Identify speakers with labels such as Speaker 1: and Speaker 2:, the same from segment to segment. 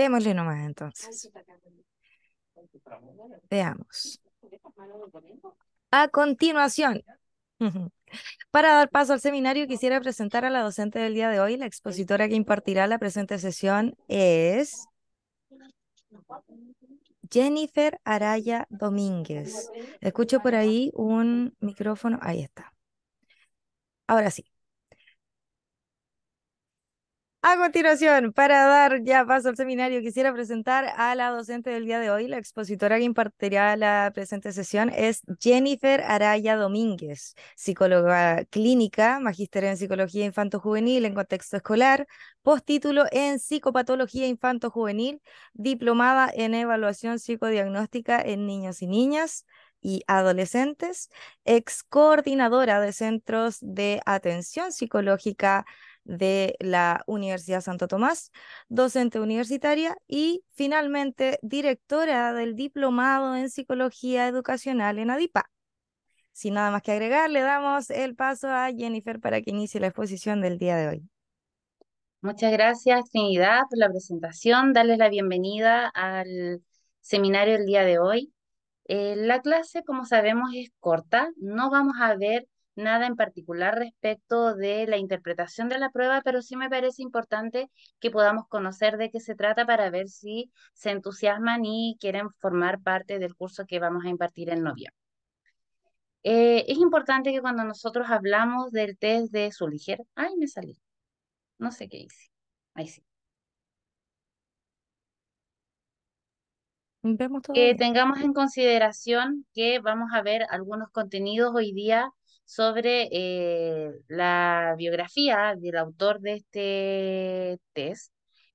Speaker 1: Démosle nomás entonces. Veamos. A continuación, para dar paso al seminario, quisiera presentar a la docente del día de hoy. La expositora que impartirá la presente sesión es Jennifer Araya Domínguez. Escucho por ahí un micrófono. Ahí está. Ahora sí. A continuación, para dar ya paso al seminario, quisiera presentar a la docente del día de hoy. La expositora que impartirá la presente sesión es Jennifer Araya Domínguez, psicóloga clínica, magíster en psicología infanto-juvenil en contexto escolar, postítulo en psicopatología infanto-juvenil, diplomada en evaluación psicodiagnóstica en niños y niñas y adolescentes, ex coordinadora de centros de atención psicológica de la Universidad Santo Tomás, docente universitaria y finalmente directora del Diplomado en Psicología Educacional en ADIPA. Sin nada más que agregar, le damos el paso a Jennifer para que inicie la exposición del día de hoy.
Speaker 2: Muchas gracias, Trinidad, por la presentación. Darles la bienvenida al seminario del día de hoy. Eh, la clase, como sabemos, es corta. No vamos a ver nada en particular respecto de la interpretación de la prueba, pero sí me parece importante que podamos conocer de qué se trata para ver si se entusiasman y quieren formar parte del curso que vamos a impartir en noviembre. Eh, es importante que cuando nosotros hablamos del test de ligera... ay, me salí, no sé qué hice, ahí sí. Vemos que tengamos en consideración que vamos a ver algunos contenidos hoy día sobre eh, la biografía del autor de este test,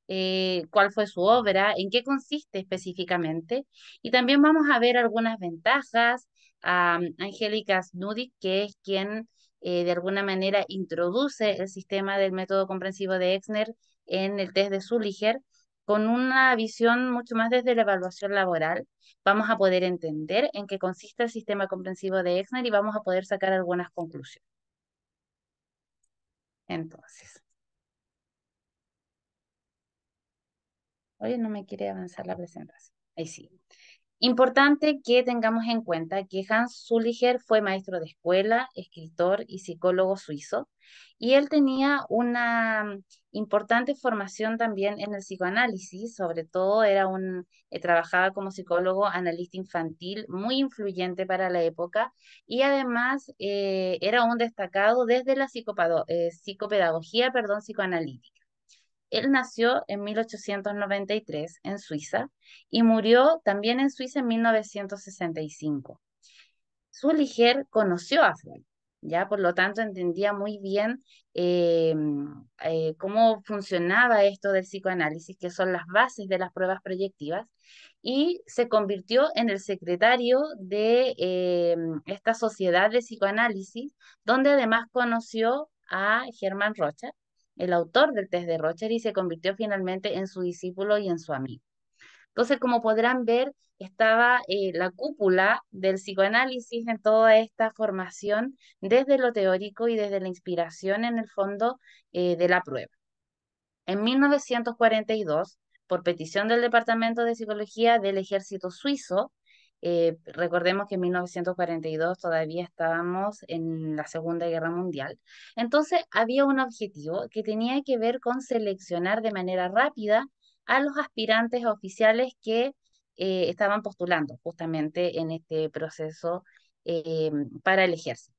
Speaker 2: eh, cuál fue su obra, en qué consiste específicamente, y también vamos a ver algunas ventajas. a mm, Angélica Snudik, que es quien eh, de alguna manera introduce el sistema del método comprensivo de Exner en el test de Zuliger, con una visión mucho más desde la evaluación laboral, vamos a poder entender en qué consiste el sistema comprensivo de Exner y vamos a poder sacar algunas conclusiones. Entonces. Oye, no me quiere avanzar la presentación. Ahí sí. Importante que tengamos en cuenta que Hans Zulliger fue maestro de escuela, escritor y psicólogo suizo, y él tenía una importante formación también en el psicoanálisis, sobre todo era un, eh, trabajaba como psicólogo analista infantil, muy influyente para la época, y además eh, era un destacado desde la eh, psicopedagogía perdón, psicoanalítica. Él nació en 1893 en Suiza y murió también en Suiza en 1965. liger conoció a Freud, ya por lo tanto entendía muy bien eh, eh, cómo funcionaba esto del psicoanálisis, que son las bases de las pruebas proyectivas, y se convirtió en el secretario de eh, esta sociedad de psicoanálisis, donde además conoció a Germán Rocha, el autor del test de Rocher, y se convirtió finalmente en su discípulo y en su amigo. Entonces, como podrán ver, estaba eh, la cúpula del psicoanálisis en toda esta formación, desde lo teórico y desde la inspiración en el fondo eh, de la prueba. En 1942, por petición del Departamento de Psicología del Ejército Suizo, eh, recordemos que en 1942 todavía estábamos en la Segunda Guerra Mundial. Entonces había un objetivo que tenía que ver con seleccionar de manera rápida a los aspirantes oficiales que eh, estaban postulando justamente en este proceso eh, para el ejército.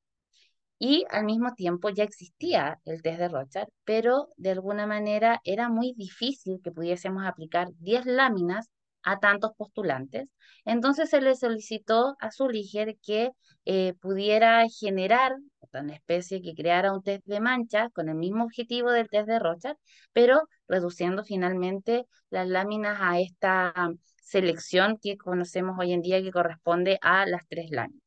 Speaker 2: Y al mismo tiempo ya existía el test de Rochard, pero de alguna manera era muy difícil que pudiésemos aplicar 10 láminas a tantos postulantes. Entonces se le solicitó a su Zuliger que eh, pudiera generar una especie que creara un test de manchas con el mismo objetivo del test de Rochard, pero reduciendo finalmente las láminas a esta um, selección que conocemos hoy en día que corresponde a las tres láminas.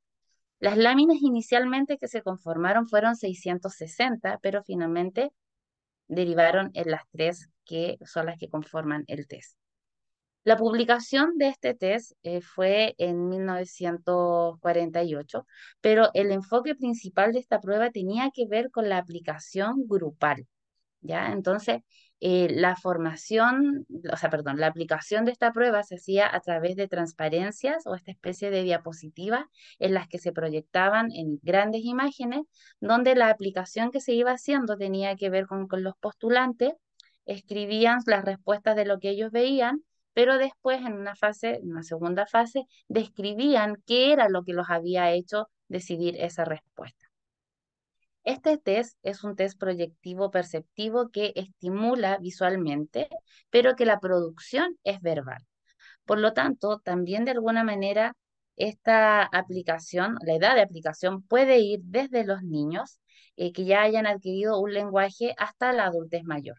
Speaker 2: Las láminas inicialmente que se conformaron fueron 660, pero finalmente derivaron en las tres que son las que conforman el test. La publicación de este test eh, fue en 1948, pero el enfoque principal de esta prueba tenía que ver con la aplicación grupal. ¿ya? Entonces, eh, la formación, o sea, perdón, la aplicación de esta prueba se hacía a través de transparencias o esta especie de diapositivas en las que se proyectaban en grandes imágenes, donde la aplicación que se iba haciendo tenía que ver con los postulantes, escribían las respuestas de lo que ellos veían pero después en una fase, una segunda fase, describían qué era lo que los había hecho decidir esa respuesta. Este test es un test proyectivo perceptivo que estimula visualmente, pero que la producción es verbal. Por lo tanto, también de alguna manera esta aplicación, la edad de aplicación puede ir desde los niños eh, que ya hayan adquirido un lenguaje hasta la adultez mayor.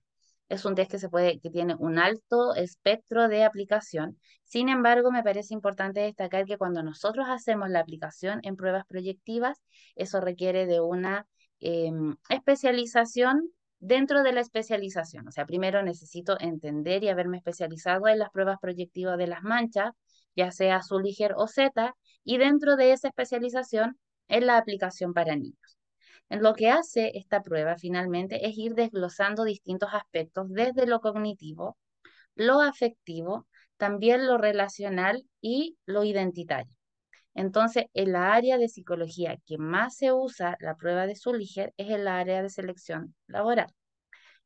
Speaker 2: Es un test que, se puede, que tiene un alto espectro de aplicación. Sin embargo, me parece importante destacar que cuando nosotros hacemos la aplicación en pruebas proyectivas, eso requiere de una em, especialización dentro de la especialización. O sea, primero necesito entender y haberme especializado en las pruebas proyectivas de las manchas, ya sea su ligero o Z, y dentro de esa especialización en la aplicación para niños. Lo que hace esta prueba finalmente es ir desglosando distintos aspectos desde lo cognitivo, lo afectivo, también lo relacional y lo identitario. Entonces, en la área de psicología que más se usa la prueba de Suliger es el área de selección laboral.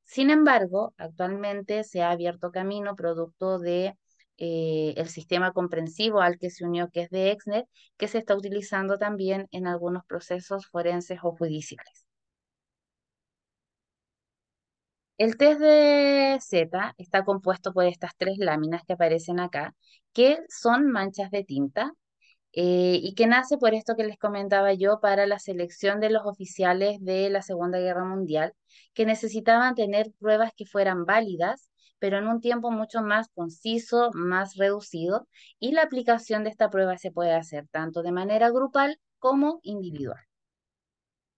Speaker 2: Sin embargo, actualmente se ha abierto camino producto de eh, el sistema comprensivo al que se unió, que es de Exner que se está utilizando también en algunos procesos forenses o judiciales. El test de Z está compuesto por estas tres láminas que aparecen acá, que son manchas de tinta eh, y que nace por esto que les comentaba yo para la selección de los oficiales de la Segunda Guerra Mundial, que necesitaban tener pruebas que fueran válidas pero en un tiempo mucho más conciso, más reducido, y la aplicación de esta prueba se puede hacer tanto de manera grupal como individual.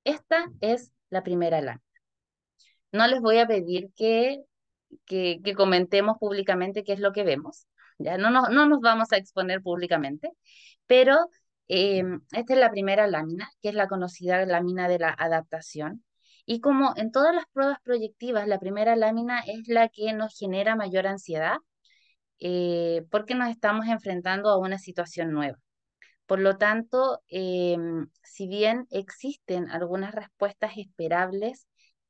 Speaker 2: Esta es la primera lámina. No les voy a pedir que, que, comentemos públicamente qué es lo que vemos, ya no nos, no nos vamos a exponer públicamente, pero em, esta es la primera lámina, que es la conocida lámina de la adaptación, y como en todas las pruebas proyectivas, la primera lámina es la que nos genera mayor ansiedad eh, porque nos estamos enfrentando a una situación nueva. Por lo tanto, em, si bien existen algunas respuestas esperables,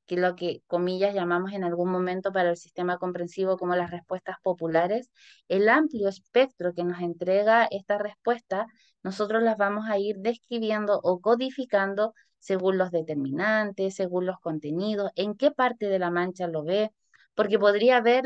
Speaker 2: que lo que comillas llamamos en algún momento para el sistema comprensivo como las respuestas populares, el amplio espectro que nos entrega esta respuesta, nosotros las vamos a ir describiendo o codificando según los determinantes, según los contenidos, en qué parte de la mancha lo ve, porque podría ver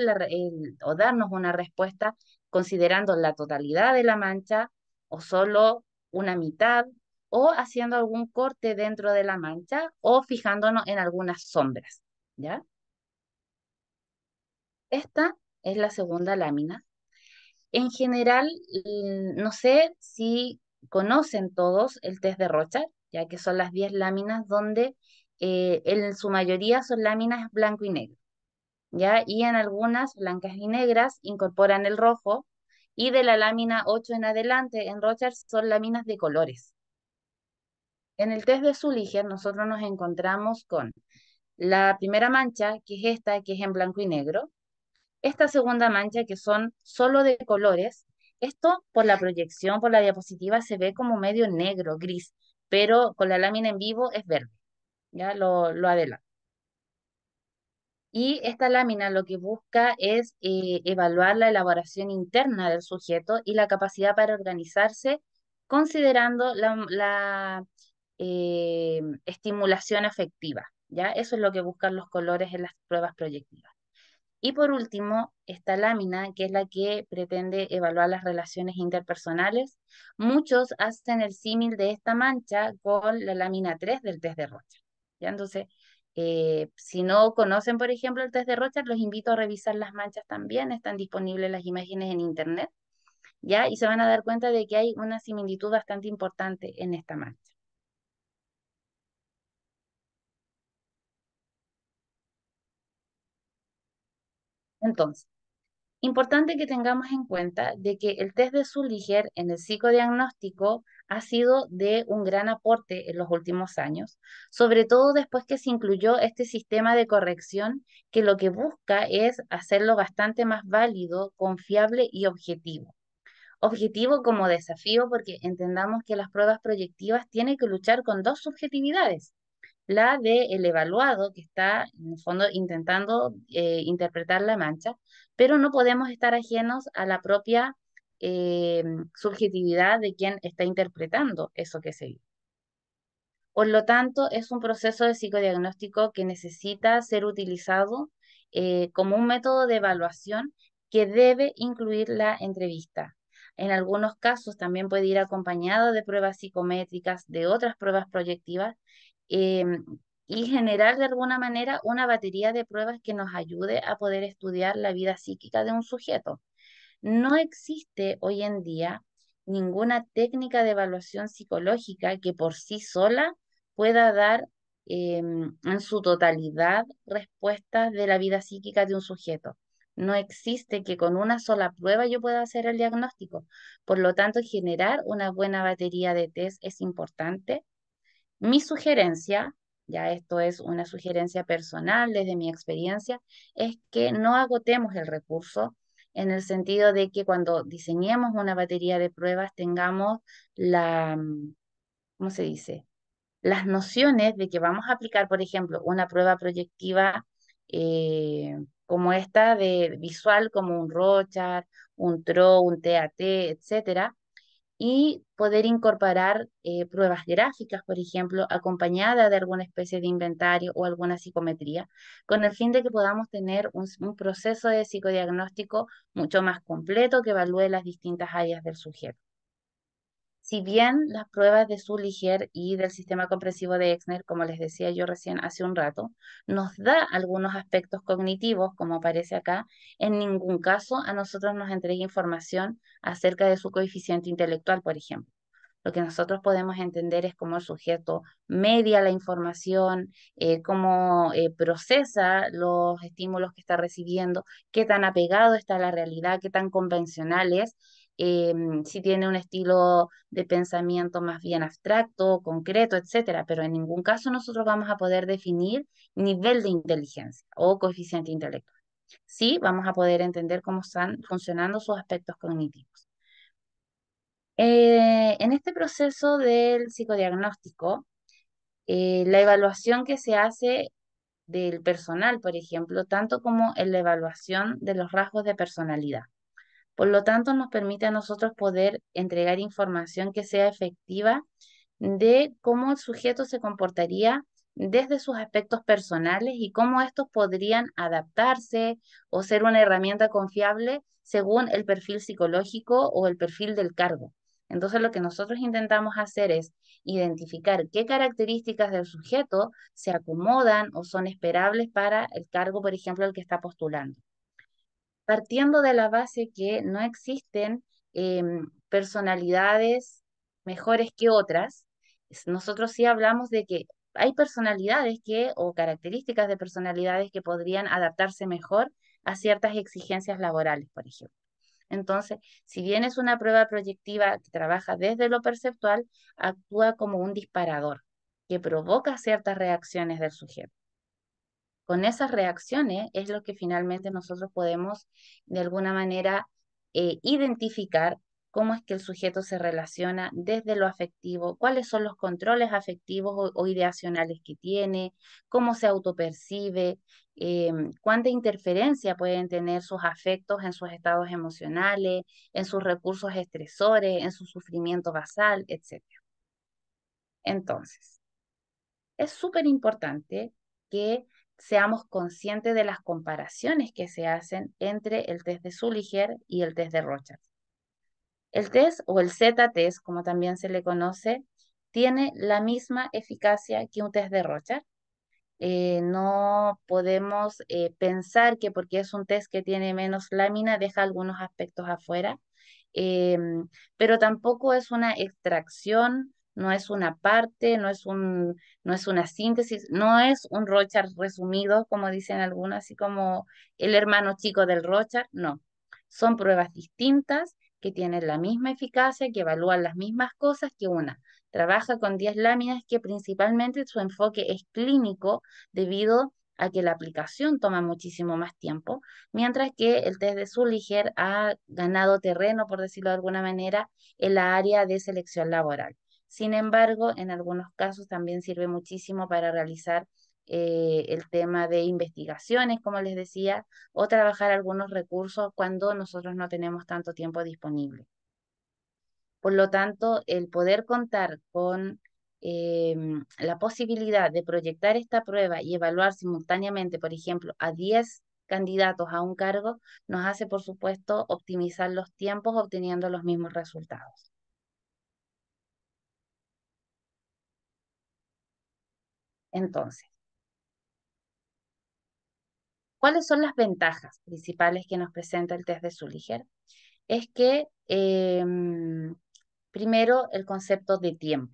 Speaker 2: o darnos una respuesta considerando la totalidad de la mancha o solo una mitad o haciendo algún corte dentro de la mancha o fijándonos en algunas sombras, ¿ya? Esta es la segunda lámina. En general, no sé si conocen todos el test de Rochard ya que son las 10 láminas donde eh, en su mayoría son láminas blanco y negro, ya, y en algunas blancas y negras incorporan el rojo, y de la lámina 8 en adelante en Rogers son láminas de colores. En el test de Zuliger nosotros nos encontramos con la primera mancha, que es esta, que es en blanco y negro, esta segunda mancha, que son solo de colores, esto por la proyección, por la diapositiva, se ve como medio negro, gris, pero con la lámina en vivo es verde, ya lo, adelanto. Y esta lámina lo que busca es eh, evaluar la elaboración interna del sujeto y la capacidad para organizarse considerando la, eh, estimulación afectiva. ¿ya? Eso es lo que buscan los colores en las pruebas proyectivas. Y por último, esta lámina, que es la que pretende evaluar las relaciones interpersonales. Muchos hacen el símil de esta mancha con la lámina 3 del test de Rocha. ¿ya? Entonces, eh, si no conocen, por ejemplo, el test de Rocha, los invito a revisar las manchas también. Están disponibles las imágenes en Internet. ¿ya? Y se van a dar cuenta de que hay una similitud bastante importante en esta mancha. Entonces, importante que tengamos en cuenta de que el test de Zuliger en el psicodiagnóstico ha sido de un gran aporte en los últimos años, sobre todo después que se incluyó este sistema de corrección que lo que busca es hacerlo bastante más válido, confiable y objetivo objetivo como desafío porque entendamos que las pruebas proyectivas tienen que luchar con dos subjetividades, la de evaluado que está en el fondo intentando eh, interpretar la mancha, pero no podemos estar ajenos a la propia eh, subjetividad de quien está interpretando eso que se vive. Por lo tanto, es un proceso de psicodiagnóstico que necesita ser utilizado eh, como un método de evaluación que debe incluir la entrevista. En algunos casos también puede ir acompañado de pruebas psicométricas, de otras pruebas proyectivas Em, y generar de alguna manera una batería de pruebas que nos ayude a poder estudiar la vida psíquica de un sujeto. No existe hoy en día ninguna técnica de evaluación psicológica que por sí sola pueda dar em, en su totalidad respuestas de la vida psíquica de un sujeto. No existe que con una sola prueba yo pueda hacer el diagnóstico. Por lo tanto, generar una buena batería de test es importante mi sugerencia, ya esto es una sugerencia personal desde mi experiencia, es que no agotemos el recurso en el sentido de que cuando diseñemos una batería de pruebas tengamos la, mm, se dice? Las nociones de que vamos a aplicar, por ejemplo, una prueba proyectiva eh, como esta de visual, como un rochar un TRO, un TAT, etcétera, y poder incorporar eh, pruebas gráficas, por ejemplo, acompañada de alguna especie de inventario o alguna psicometría, con el fin de que podamos tener un, un proceso de psicodiagnóstico mucho más completo que evalúe las distintas áreas del sujeto. Si bien las pruebas de Zuliger y del sistema comprensivo de Exner, como les decía yo recién hace un rato, nos da algunos aspectos cognitivos, como aparece acá, en ningún caso a nosotros nos entrega información acerca de su coeficiente intelectual, por ejemplo. Lo que nosotros podemos entender es cómo el sujeto media la información, eh, cómo eh, procesa los estímulos que está recibiendo, qué tan apegado está a la realidad, qué tan convencional es Em, si tiene un estilo de pensamiento más bien abstracto, concreto, etcétera, pero en ningún caso nosotros vamos a poder definir nivel de inteligencia o coeficiente intelectual. Sí, vamos a poder entender cómo están funcionando sus aspectos cognitivos. Eh, en este proceso del psicodiagnóstico, eh, la evaluación que se hace del personal, por ejemplo, tanto como en la evaluación de los rasgos de personalidad. Por lo tanto, nos permite a nosotros poder entregar información que sea efectiva de cómo el sujeto se comportaría desde sus aspectos personales y cómo estos podrían adaptarse o ser una herramienta confiable según el perfil psicológico o el perfil del cargo. Entonces lo que nosotros intentamos hacer es identificar qué características del sujeto se acomodan o son esperables para el cargo, por ejemplo, al que está postulando partiendo de la base que no existen em, personalidades mejores que otras. Nosotros sí hablamos de que hay personalidades que, o características de personalidades que podrían adaptarse mejor a ciertas exigencias laborales, por ejemplo. Entonces, si bien es una prueba proyectiva que trabaja desde lo perceptual, actúa como un disparador que provoca ciertas reacciones del sujeto con esas reacciones es lo que finalmente nosotros podemos de alguna manera eh, identificar cómo es que el sujeto se relaciona desde lo afectivo, cuáles son los controles afectivos o, ideacionales que tiene, cómo se autopercibe, em, cuánta interferencia pueden tener sus afectos en sus estados emocionales, en sus recursos estresores, en su sufrimiento basal, etc. Entonces, es súper importante que seamos conscientes de las comparaciones que se hacen entre el test de Zuliger y el test de Rochas. El test o el Z-test, como también se le conoce, tiene la misma eficacia que un test de rocha eh, no podemos eh, pensar que porque es un test que tiene menos lámina deja algunos aspectos afuera, em, pero tampoco es una extracción no es una parte, no es, un, no es una síntesis, no es un Rochard resumido, como dicen algunos, así como el hermano chico del Rochard, no. Son pruebas distintas que tienen la misma eficacia, que evalúan las mismas cosas que una. Trabaja con 10 láminas que principalmente su enfoque es clínico debido a que la aplicación toma muchísimo más tiempo, mientras que el test de Zuliger ha ganado terreno, por decirlo de alguna manera, en la área de selección laboral. Sin embargo, en algunos casos también sirve muchísimo para realizar eh, el tema de investigaciones, como les decía, o trabajar algunos recursos cuando nosotros no tenemos tanto tiempo disponible. Por lo tanto, el poder contar con em, la posibilidad de proyectar esta prueba y evaluar simultáneamente, por ejemplo, a 10 candidatos a un cargo, nos hace, por supuesto, optimizar los tiempos obteniendo los mismos resultados. Entonces, ¿cuáles son las ventajas principales que nos presenta el test de Zuliger? Es que, em, primero, el concepto de tiempo.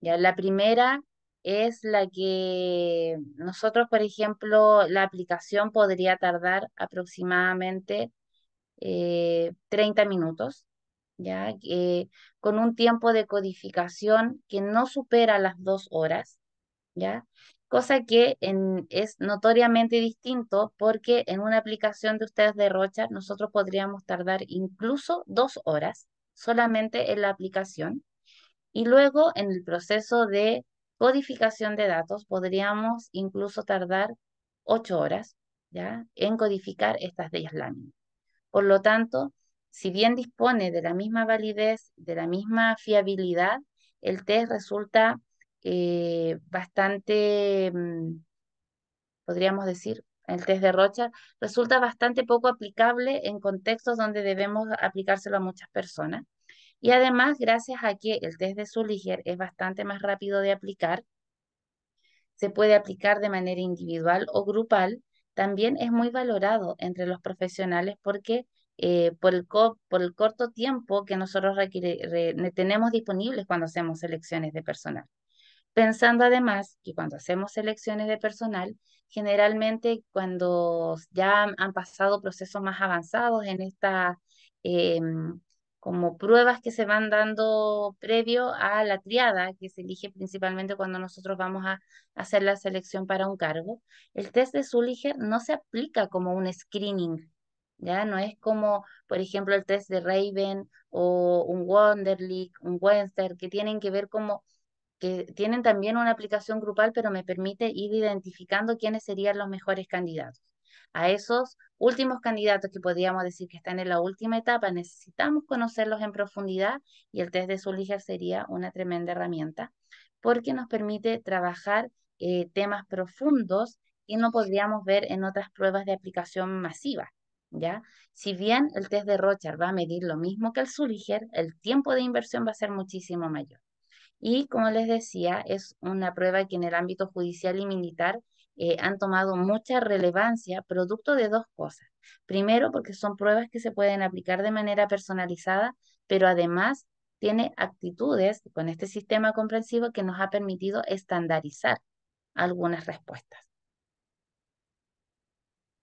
Speaker 2: ¿ya? La primera es la que nosotros, por ejemplo, la aplicación podría tardar aproximadamente 30 eh, minutos, ¿ya? Eh, con un tiempo de codificación que no supera las dos horas, ¿ya? Cosa que es notoriamente distinto porque en una aplicación de ustedes de Rocha nosotros podríamos tardar incluso dos horas solamente en la aplicación y luego en el proceso de codificación de datos podríamos incluso tardar ocho horas ¿ya? en codificar estas 10 láminas. Por lo tanto, si bien dispone de la misma validez, de la misma fiabilidad, el test resulta eh, bastante, mm, podríamos decir, el test de Rocha, resulta bastante poco aplicable en contextos donde debemos aplicárselo a muchas personas. Y además, gracias a que el test de Zuliger es bastante más rápido de aplicar, se puede aplicar de manera individual o grupal, también es muy valorado entre los profesionales porque eh, por, el por el corto tiempo que nosotros tenemos disponibles cuando hacemos selecciones de personal. Pensando además que cuando hacemos selecciones de personal, generalmente cuando ya han pasado procesos más avanzados en estas eh, como pruebas que se van dando previo a la triada que se elige principalmente cuando nosotros vamos a hacer la selección para un cargo, el test de Zuliger no se aplica como un screening, ¿ya? No es como, por ejemplo, el test de Raven o un Wonderlick, un Wenster, que tienen que ver como tienen también una aplicación grupal, pero me permite ir identificando quiénes serían los mejores candidatos. A esos últimos candidatos que podríamos decir que están en la última etapa, necesitamos conocerlos en profundidad y el test de Zuliger sería una tremenda herramienta porque nos permite trabajar eh, temas profundos que no podríamos ver en otras pruebas de aplicación masiva. ¿ya? Si bien el test de Rochard va a medir lo mismo que el Zuliger, el tiempo de inversión va a ser muchísimo mayor. Y como les decía, es una prueba que en el ámbito judicial y militar eh, han tomado mucha relevancia producto de dos cosas. Primero, porque son pruebas que se pueden aplicar de manera personalizada, pero además tiene actitudes con este sistema comprensivo que nos ha permitido estandarizar algunas respuestas.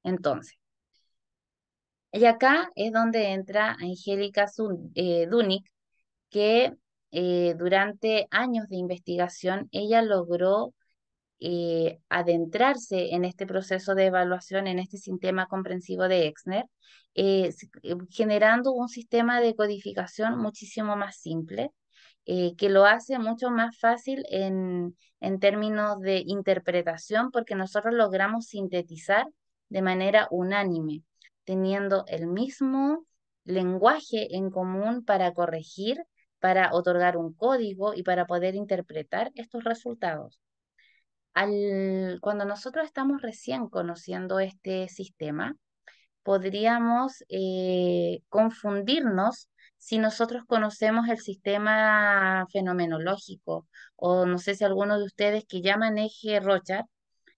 Speaker 2: Entonces, y acá es donde entra Angélica eh, que eh, durante años de investigación, ella logró eh, adentrarse en este proceso de evaluación, en este sistema comprensivo de Exner, eh, generando un sistema de codificación muchísimo más simple, que lo hace mucho más fácil en términos de interpretación, porque nosotros logramos sintetizar de manera unánime, teniendo el mismo lenguaje en común para corregir para otorgar un código y para poder interpretar estos resultados. cuando nosotros estamos recién conociendo este sistema, podríamos eh, confundirnos si nosotros conocemos el sistema fenomenológico o no sé si alguno de ustedes que ya maneje Rochard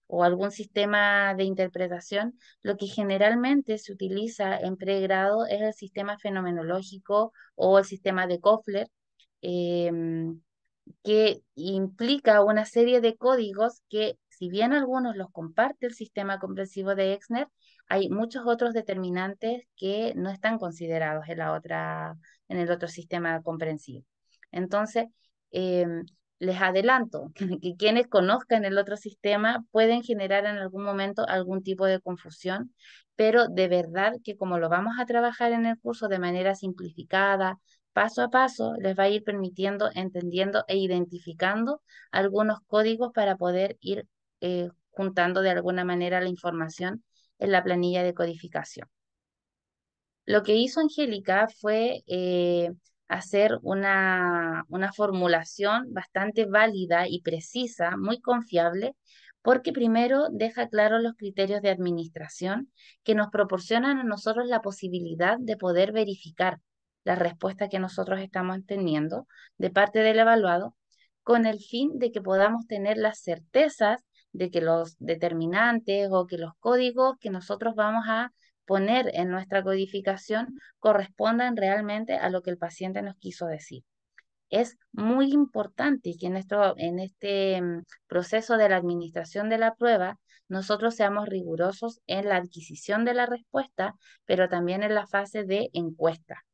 Speaker 2: o algún sistema de interpretación, lo que generalmente se utiliza en pregrado es el sistema fenomenológico o el sistema de Koffler, em, que implica una serie de códigos que, si bien algunos los comparte el sistema comprensivo de Exner, hay muchos otros determinantes que no están considerados en, la otra, en el otro sistema comprensivo. Entonces, em, les adelanto que quienes conozcan el otro sistema pueden generar en algún momento algún tipo de confusión, pero de verdad que como lo vamos a trabajar en el curso de manera simplificada, paso a paso, les va a ir permitiendo, entendiendo e identificando algunos códigos para poder ir eh, juntando de alguna manera la información en la planilla de codificación. Lo que hizo Angélica fue... Eh, hacer una, formulación bastante válida y precisa, muy confiable, porque primero deja claro los criterios de administración que nos proporcionan a nosotros la posibilidad de poder verificar la respuesta que nosotros estamos teniendo de parte del evaluado, con el fin de que podamos tener las certezas de que los determinantes o que los códigos que nosotros vamos a poner en nuestra codificación correspondan realmente a lo que el paciente nos quiso decir. Es muy importante que en, este mm, proceso de la administración de la prueba nosotros seamos rigurosos en la adquisición de la respuesta, pero también en la fase de encuesta.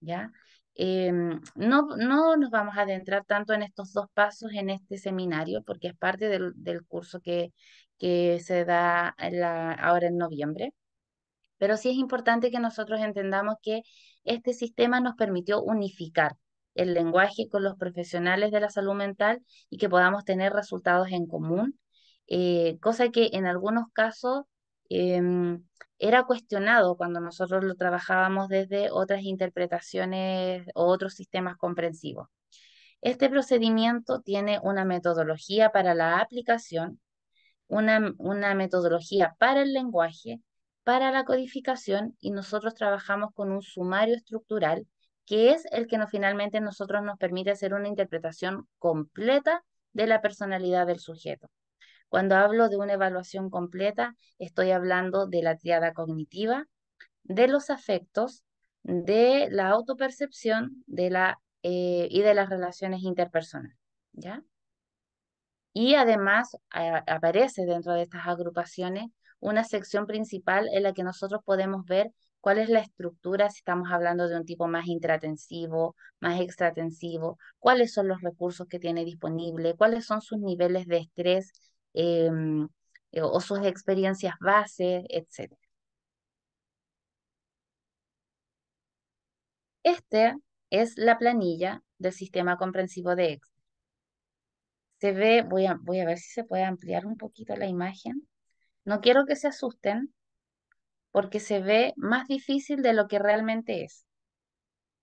Speaker 2: ¿ya? Em, no, no nos vamos a adentrar tanto en estos dos pasos en este seminario, porque es parte del, curso que, que se da ahora en noviembre. Pero sí es importante que nosotros entendamos que este sistema nos permitió unificar el lenguaje con los profesionales de la salud mental y que podamos tener resultados en común, eh, cosa que en algunos casos em, era cuestionado cuando nosotros lo trabajábamos desde otras interpretaciones o otros sistemas comprensivos. Este procedimiento tiene una metodología para la aplicación, una metodología para el lenguaje, para la codificación y nosotros trabajamos con un sumario estructural que es el que no, finalmente nosotros nos permite hacer una interpretación completa de la personalidad del sujeto. Cuando hablo de una evaluación completa, estoy hablando de la triada cognitiva, de los afectos, de la autopercepción de la, eh, y de las relaciones interpersonales. ¿ya? Y además eh, aparece dentro de estas agrupaciones una sección principal en la que nosotros podemos ver cuál es la estructura, si estamos hablando de un tipo más intratensivo, más extratensivo, cuáles son los recursos que tiene disponible, cuáles son sus niveles de estrés em, eh, o sus experiencias base, etc. Esta es la planilla del sistema comprensivo de ex Se ve, voy voy a ver si se puede ampliar un poquito la imagen. No quiero que se asusten porque se ve más difícil de lo que realmente es.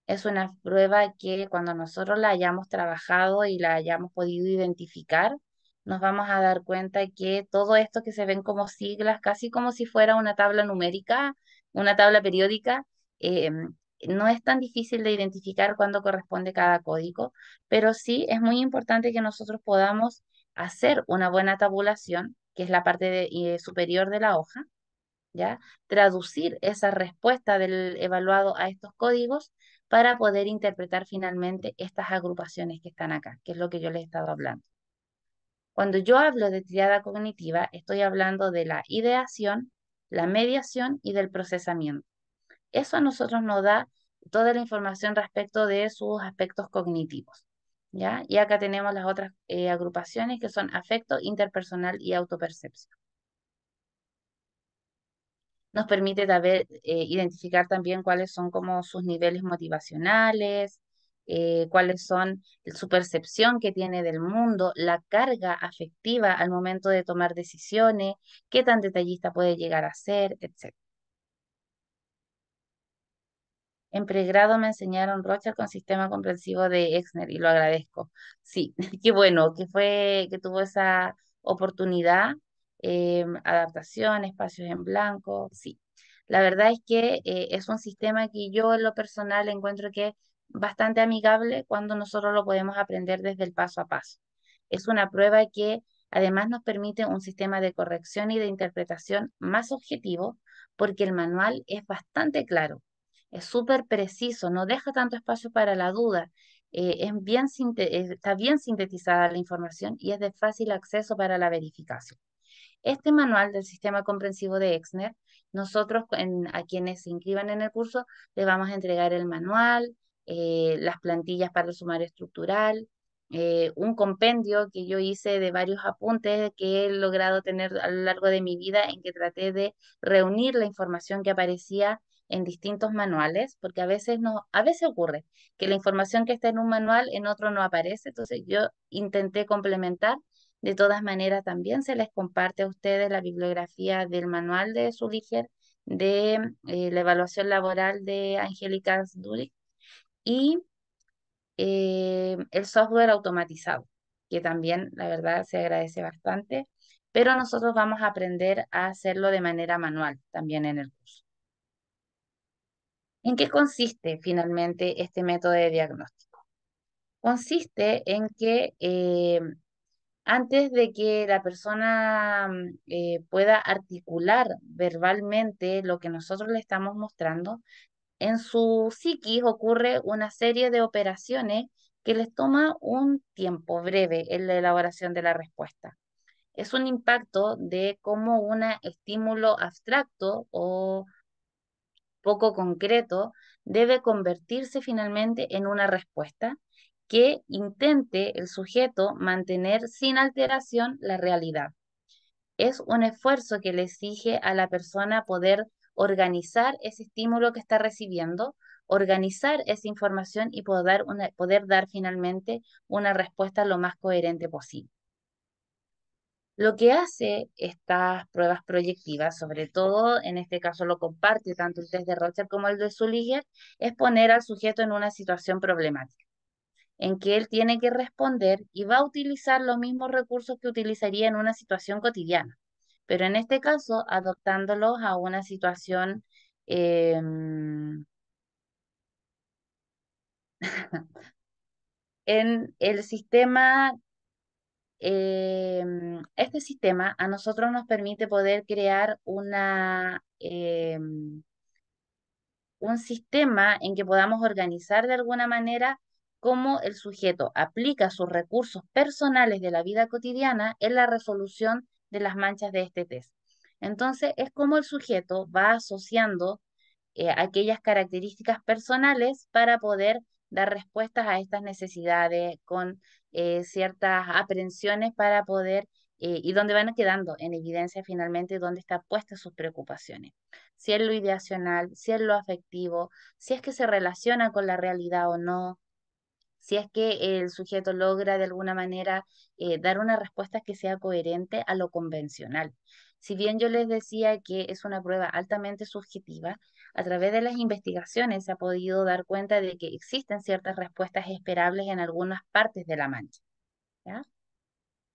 Speaker 2: Es una prueba que cuando nosotros la hayamos trabajado y la hayamos podido identificar, nos vamos a dar cuenta que todo esto que se ven como siglas, casi como si fuera una tabla numérica, una tabla periódica, eh, no es tan difícil de identificar cuándo corresponde cada código, pero sí es muy importante que nosotros podamos hacer una buena tabulación que es la parte eh, superior de la hoja, ¿ya? Traducir esa respuesta del evaluado a estos códigos para poder interpretar finalmente estas agrupaciones que están acá, que es lo que yo les he estado hablando. Cuando yo hablo de triada cognitiva, estoy hablando de la ideación, la mediación y del procesamiento. Eso a nosotros nos da toda la información respecto de sus aspectos cognitivos. ¿ya? Y acá tenemos las otras eh, agrupaciones que son afecto, interpersonal y autopercepción. Nos permite eh, identificar también cuáles son como sus niveles motivacionales, eh, cuáles son su percepción que tiene del mundo, la carga afectiva al momento de tomar decisiones, qué tan detallista puede llegar a ser, etc. En pregrado me enseñaron Rocha con sistema comprensivo de Exner y lo agradezco. Sí, qué bueno que fue, que tuvo esa oportunidad, em, adaptación, espacios en blanco, sí. La verdad es que eh, es un sistema que yo en lo personal encuentro que es bastante amigable cuando nosotros lo podemos aprender desde el paso a paso. Es una prueba que además nos permite un sistema de corrección y de interpretación más objetivo porque el manual es bastante claro es súper preciso, no deja tanto espacio para la duda. Eh, es bien está bien sintetizada la información y es de fácil acceso para la verificación. Este manual del sistema comprensivo de Exner, nosotros a quienes se inscriban en el curso les vamos a entregar el manual, eh, las plantillas para el sumario estructural, eh, un compendio que yo hice de varios apuntes que he logrado tener a lo largo de mi vida en que traté de reunir la información que aparecía en distintos manuales, porque a veces, no, a veces ocurre que la información que está en un manual en otro no aparece, entonces yo intenté complementar. De todas maneras, también se les comparte a ustedes la bibliografía del manual de Zuliger de eh, la evaluación laboral de Angélica Dulic y eh, el software automatizado, que también, la verdad, se agradece bastante, pero nosotros vamos a aprender a hacerlo de manera manual también en el curso. ¿En qué consiste finalmente este método de diagnóstico? Consiste en que eh, antes de que la persona mm, eh, pueda articular verbalmente lo que nosotros le estamos mostrando, en su psiquis ocurre una serie de operaciones que les toma un tiempo breve en la elaboración de la respuesta. Es un impacto de cómo un estímulo abstracto o poco concreto, debe convertirse finalmente en una respuesta que intente el sujeto mantener sin alteración la realidad. Es un esfuerzo que le exige a la persona poder organizar ese estímulo que está recibiendo, organizar esa información y poder, poder dar finalmente una respuesta lo más coherente posible. Lo que hace estas pruebas proyectivas, sobre todo en este caso lo comparte tanto el test de roger como el de Zuliger, es poner al sujeto en una situación problemática, en que él tiene que responder y va a utilizar los mismos recursos que utilizaría en una situación cotidiana, pero en este caso adoptándolos a una situación em, en el sistema Em, este sistema a nosotros nos permite poder crear una, em, un sistema en que podamos organizar de alguna manera cómo el sujeto aplica sus recursos personales de la vida cotidiana en la resolución de las manchas de este test. Entonces, es como el sujeto va asociando eh, aquellas características personales para poder dar respuestas a estas necesidades con eh, ciertas aprensiones para poder eh, y donde van quedando en evidencia finalmente dónde están puestas sus preocupaciones. Si es lo ideacional, si es lo afectivo, si es que se relaciona con la realidad o no, si es que el sujeto logra de alguna manera eh, dar una respuesta que sea coherente a lo convencional. Si bien yo les decía que es una prueba altamente subjetiva, a través de las investigaciones se ha podido dar cuenta de que existen ciertas respuestas esperables en algunas partes de la mancha.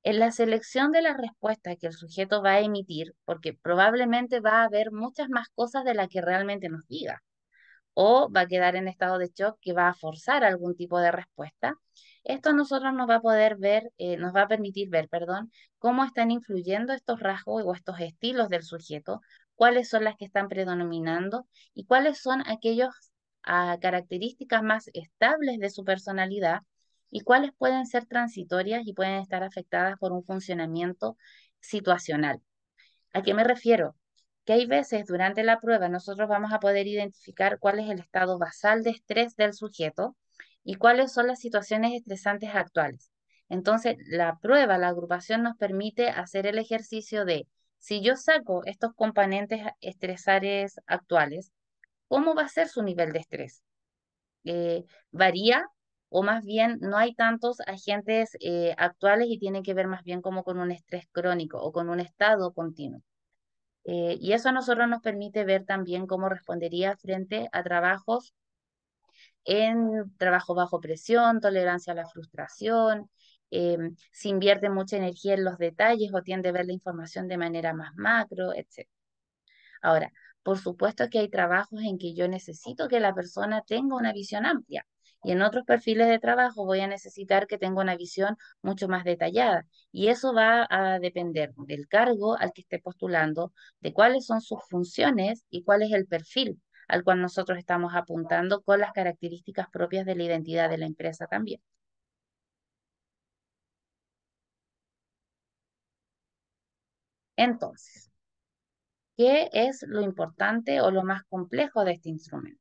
Speaker 2: En la selección de la respuesta que el sujeto va a emitir, porque probablemente va a haber muchas más cosas de las que realmente nos diga, o va a quedar en estado de shock que va a forzar algún tipo de respuesta, esto a nosotros nos va a poder ver, eh, nos va a permitir ver, perdón, cómo están influyendo estos rasgos o estos estilos del sujeto, cuáles son las que están predominando y cuáles son aquellas ah, características más estables de su personalidad y cuáles pueden ser transitorias y pueden estar afectadas por un funcionamiento situacional. ¿A qué me refiero? que hay veces durante la prueba nosotros vamos a poder identificar cuál es el estado basal de estrés del sujeto, y cuáles son las situaciones estresantes actuales. Entonces, la prueba, la agrupación nos permite hacer el ejercicio de, si yo saco estos componentes estresares actuales, ¿cómo va a ser su nivel de estrés? Eh, ¿Varía? O más bien, no hay tantos agentes eh, actuales y tienen que ver más bien como con un estrés crónico o con un estado continuo. Eh, y eso a nosotros nos permite ver también cómo respondería frente a trabajos en trabajo bajo presión, tolerancia a la frustración, eh, si invierte mucha energía en los detalles o tiende a ver la información de manera más macro, etc. Ahora, por supuesto que hay trabajos en que yo necesito que la persona tenga una visión amplia y en otros perfiles de trabajo voy a necesitar que tenga una visión mucho más detallada y eso va a depender del cargo al que esté postulando, de cuáles son sus funciones y cuál es el perfil al cual nosotros estamos apuntando con las características propias de la identidad de la empresa también. Entonces, ¿qué es lo importante o lo más complejo de este instrumento?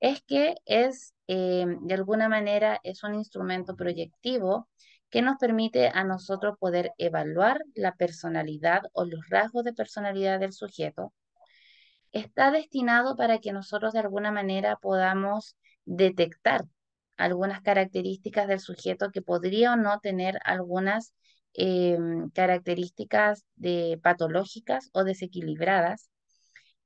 Speaker 2: es que es, eh, de alguna manera, es un instrumento proyectivo que nos permite a nosotros poder evaluar la personalidad o los rasgos de personalidad del sujeto, está destinado para que nosotros de alguna manera podamos detectar algunas características del sujeto que podría o no tener algunas eh, características de patológicas o desequilibradas.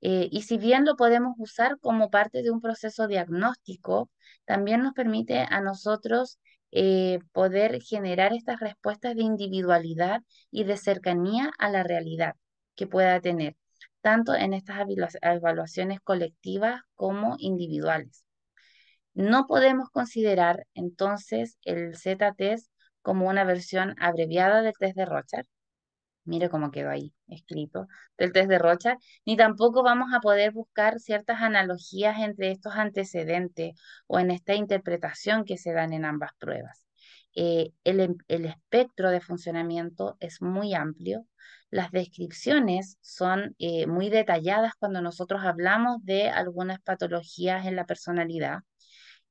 Speaker 2: Eh, y si bien lo podemos usar como parte de un proceso diagnóstico, también nos permite a nosotros eh, poder generar estas respuestas de individualidad y de cercanía a la realidad que pueda tener tanto en estas evaluaciones colectivas como individuales. No podemos considerar entonces el Z-test como una versión abreviada del test de Rochard, mire cómo quedó ahí escrito, del test de Rochard, ni tampoco vamos a poder buscar ciertas analogías entre estos antecedentes o en esta interpretación que se dan en ambas pruebas. Eh, em, el espectro de funcionamiento es muy amplio, las descripciones son eh, muy detalladas cuando nosotros hablamos de algunas patologías en la personalidad.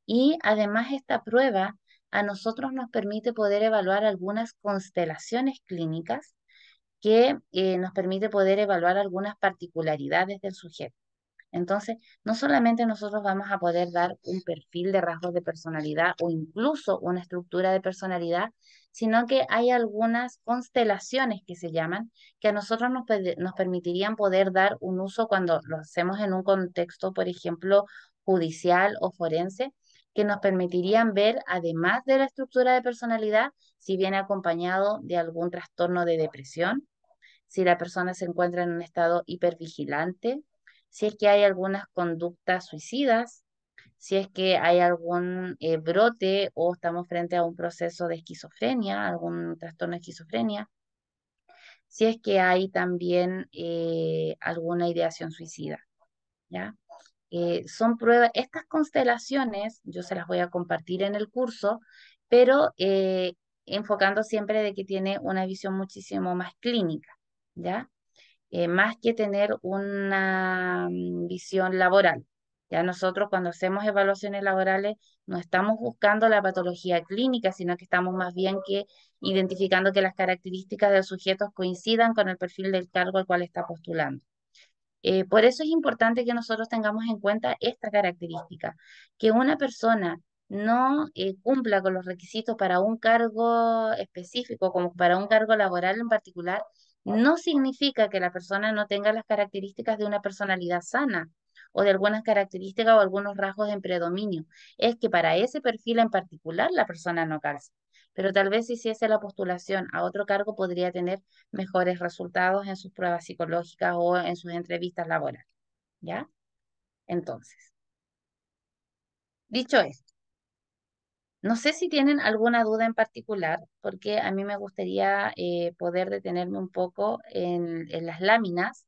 Speaker 2: Y además esta prueba a nosotros nos permite poder evaluar algunas constelaciones clínicas que eh, nos permite poder evaluar algunas particularidades del sujeto. Entonces, no solamente nosotros vamos a poder dar un perfil de rasgos de personalidad o incluso una estructura de personalidad, sino que hay algunas constelaciones que se llaman, que a nosotros nos, permitirían poder dar un uso cuando lo hacemos en un contexto, por ejemplo, judicial o forense, que nos permitirían ver, además de la estructura de personalidad, si viene acompañado de algún trastorno de depresión, si la persona se encuentra en un estado hipervigilante, si es que hay algunas conductas suicidas, si es que hay algún eh, brote o estamos frente a un proceso de esquizofrenia, algún trastorno de esquizofrenia, si es que hay también eh, alguna ideación suicida. ¿ya? Eh, son pruebas, estas constelaciones, yo se las voy a compartir en el curso, pero enfocando siempre de que tiene una visión muchísimo más clínica, ¿ya? Eh, más que tener una mm, visión laboral. Ya nosotros cuando hacemos evaluaciones laborales no estamos buscando la patología clínica, sino que estamos más bien que identificando que las características del sujeto sujetos coincidan con el perfil del cargo al cual está postulando. Eh, por eso es importante que nosotros tengamos en cuenta esta característica, que una persona no eh, cumpla con los requisitos para un cargo específico, como para un cargo laboral en particular, no significa que la persona no tenga las características de una personalidad sana o de algunas características o algunos rasgos en predominio. Es que para ese perfil en particular la persona no calza. Pero tal vez si hiciese la postulación a otro cargo podría tener mejores resultados en sus pruebas psicológicas o en sus entrevistas laborales. ¿Ya? Entonces, dicho esto, no sé si tienen alguna duda en particular, porque a mí me gustaría eh, poder detenerme un poco en, las láminas,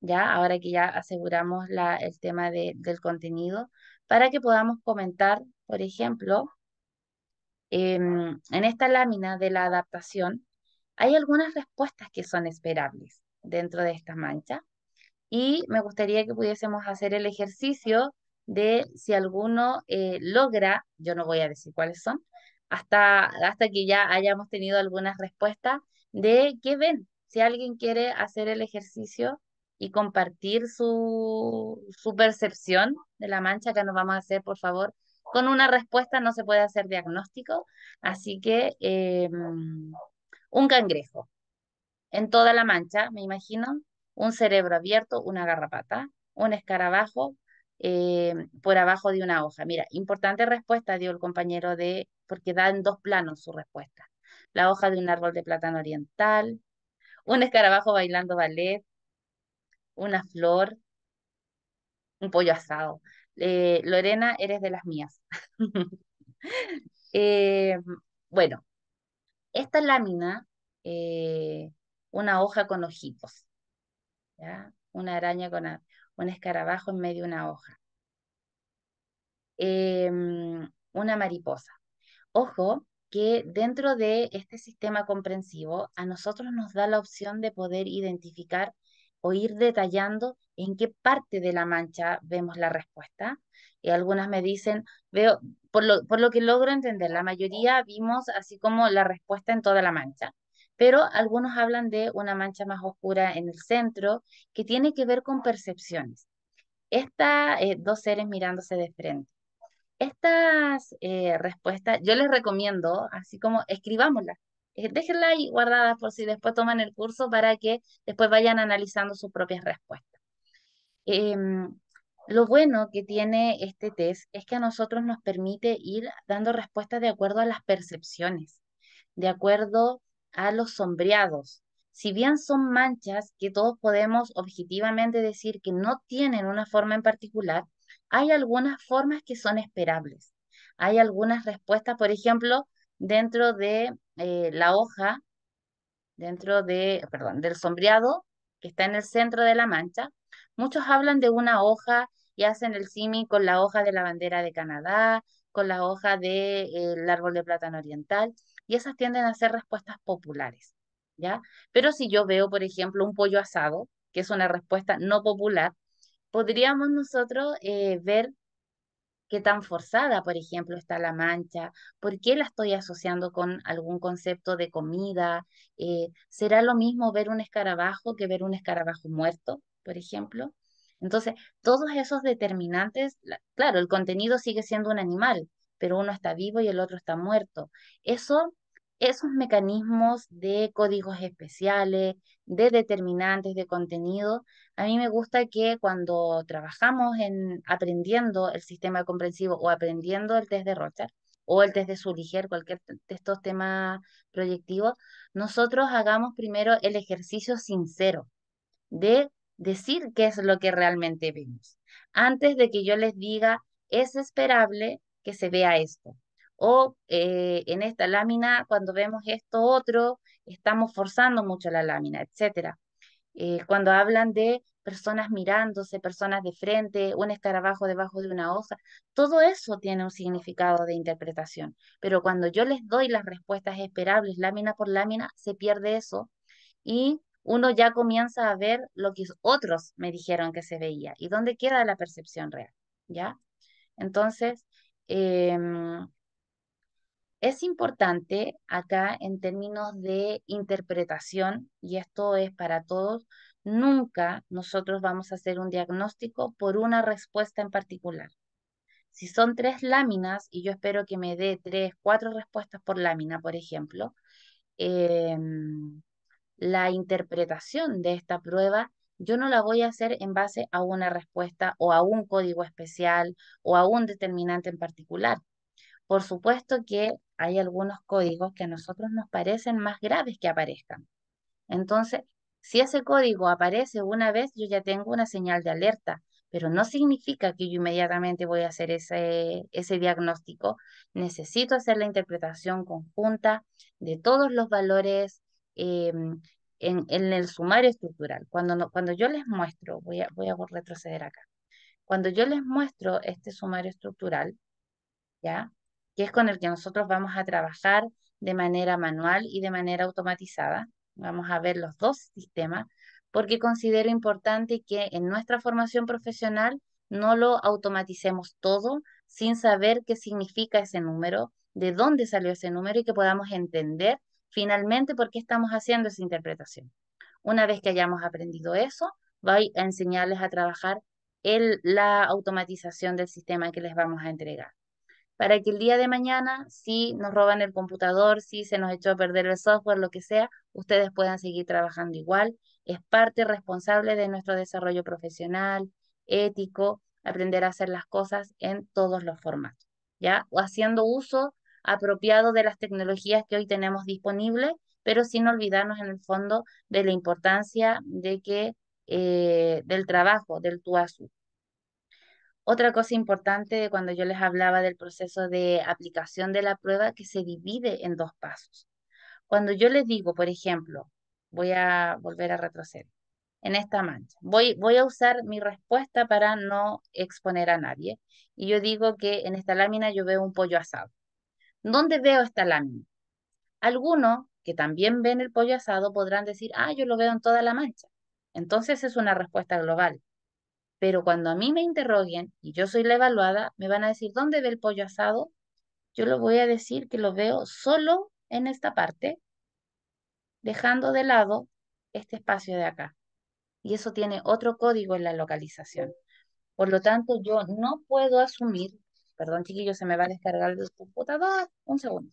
Speaker 2: ya ahora que ya aseguramos el tema del contenido, para que podamos comentar, por ejemplo, em, en esta lámina de la adaptación, hay algunas respuestas que son esperables dentro de esta mancha y me gustaría que pudiésemos hacer el ejercicio de si alguno eh, logra, yo no voy a decir cuáles son, hasta, hasta que ya hayamos tenido algunas respuestas de qué ven. Si alguien quiere hacer el ejercicio y compartir su, su percepción de la mancha, que nos vamos a hacer, por favor, con una respuesta no se puede hacer diagnóstico, así que eh, un cangrejo en toda la mancha, me imagino, un cerebro abierto, una garrapata, un escarabajo, eh, por abajo de una hoja. Mira, importante respuesta dio el compañero de, porque da en dos planos su respuesta. La hoja de un árbol de plátano oriental, un escarabajo bailando ballet, una flor, un pollo asado. Eh, Lorena, eres de las mías. Eh, bueno, esta lámina, una hoja con ojitos, una araña con un escarabajo en medio de una hoja. Em, una mariposa. Ojo que dentro de este sistema comprensivo a nosotros nos da la opción de poder identificar o ir detallando en qué parte de la mancha vemos la respuesta. Y eh, algunas me dicen, veo, por lo que logro entender, la mayoría vimos así como la respuesta en toda la mancha pero algunos hablan de una mancha más oscura en el centro que tiene que ver con percepciones. Estas eh, dos seres mirándose de frente. Estas eh, respuestas yo les recomiendo, así como escribámoslas, eh, déjenlas ahí guardadas por si después toman el curso para que después vayan analizando sus propias respuestas. Em, lo bueno que tiene este test es que a nosotros nos permite ir dando respuestas de acuerdo a las percepciones, de acuerdo a los sombreados. Si bien son manchas que todos podemos objetivamente decir que no tienen una forma en particular, hay algunas formas que son esperables. Hay algunas respuestas, por ejemplo, dentro de eh, la hoja, dentro de, perdón, del sombreado que está en el centro de la mancha. Muchos hablan de una hoja y hacen el simi con la hoja de la bandera de Canadá, con la hoja del eh, árbol de plátano oriental y esas tienden a ser respuestas populares, ¿ya? Pero si yo veo, por ejemplo, un pollo asado, que es una respuesta no popular, podríamos nosotros eh, ver qué tan forzada, por ejemplo, está la mancha, por qué la estoy asociando con algún concepto de comida, eh, será lo mismo ver un escarabajo que ver un escarabajo muerto, por ejemplo. Entonces, todos esos determinantes, claro, el contenido sigue siendo un animal, pero uno está vivo y el otro está muerto. Eso, esos mecanismos de códigos especiales, de determinantes de contenido, a mí me gusta que cuando trabajamos en aprendiendo el sistema comprensivo o aprendiendo el test de Rocha o el test de Zuliger, cualquier de estos temas proyectivos, nosotros hagamos primero el ejercicio sincero de decir qué es lo que realmente vemos. Antes de que yo les diga, es esperable que se vea esto. O eh, en esta lámina, cuando vemos esto otro, estamos forzando mucho la lámina, etc. Eh, cuando hablan de personas mirándose, personas de frente, un escarabajo debajo de una hoja, todo eso tiene un significado de interpretación. Pero cuando yo les doy las respuestas esperables lámina por lámina, se pierde eso y uno ya comienza a ver lo que otros me dijeron que se veía y dónde queda la percepción real, ¿ya? Entonces, Em, es importante acá en términos de interpretación, y esto es para todos, nunca nosotros vamos a hacer un diagnóstico por una respuesta en particular. Si son tres láminas, y yo espero que me dé tres, cuatro respuestas por lámina, por ejemplo, em, la interpretación de esta prueba yo no la voy a hacer en base a una respuesta o a un código especial o a un determinante en particular. Por supuesto que hay algunos códigos que a nosotros nos parecen más graves que aparezcan. Entonces, si ese código aparece una vez, yo ya tengo una señal de alerta, pero no significa que yo inmediatamente voy a hacer ese, ese diagnóstico. Necesito hacer la interpretación conjunta de todos los valores em, en, el sumario estructural. Cuando, cuando yo les muestro, voy a, voy a retroceder acá. Cuando yo les muestro este sumario estructural, ¿ya? Que es con el que nosotros vamos a trabajar de manera manual y de manera automatizada. Vamos a ver los dos sistemas porque considero importante que en nuestra formación profesional no lo automaticemos todo sin saber qué significa ese número, de dónde salió ese número y que podamos entender Finalmente, ¿por qué estamos haciendo esa interpretación? Una vez que hayamos aprendido eso, voy a enseñarles a trabajar la automatización del sistema que les vamos a entregar. Para que el día de mañana, si nos roban el computador, si se nos echó a perder el software, lo que sea, ustedes puedan seguir trabajando igual. Es parte responsable de nuestro desarrollo profesional, ético, aprender a hacer las cosas en todos los formatos, ¿ya? O haciendo uso apropiado de las tecnologías que hoy tenemos disponibles, pero sin olvidarnos en el fondo de la importancia de que, eh, del trabajo, del tuazú. Otra cosa importante cuando yo les hablaba del proceso de aplicación de la prueba, que se divide en dos pasos. Cuando yo les digo, por ejemplo, voy a volver a retroceder en esta mancha. Voy, voy a usar mi respuesta para no exponer a nadie. Y yo digo que en esta lámina yo veo un pollo asado. ¿Dónde veo esta lámina? Algunos que también ven el pollo asado podrán decir, ah, yo lo veo en toda la mancha. Entonces es una respuesta global. Pero cuando a mí me interroguen y yo soy la evaluada, me van a decir, ¿dónde ve el pollo asado? Yo lo voy a decir que lo veo solo en esta parte, dejando de lado este espacio de acá. Y eso tiene otro código en la localización. Por lo tanto, yo no puedo asumir Perdón, chiquillos, se me va a descargar el computador. Un segundo.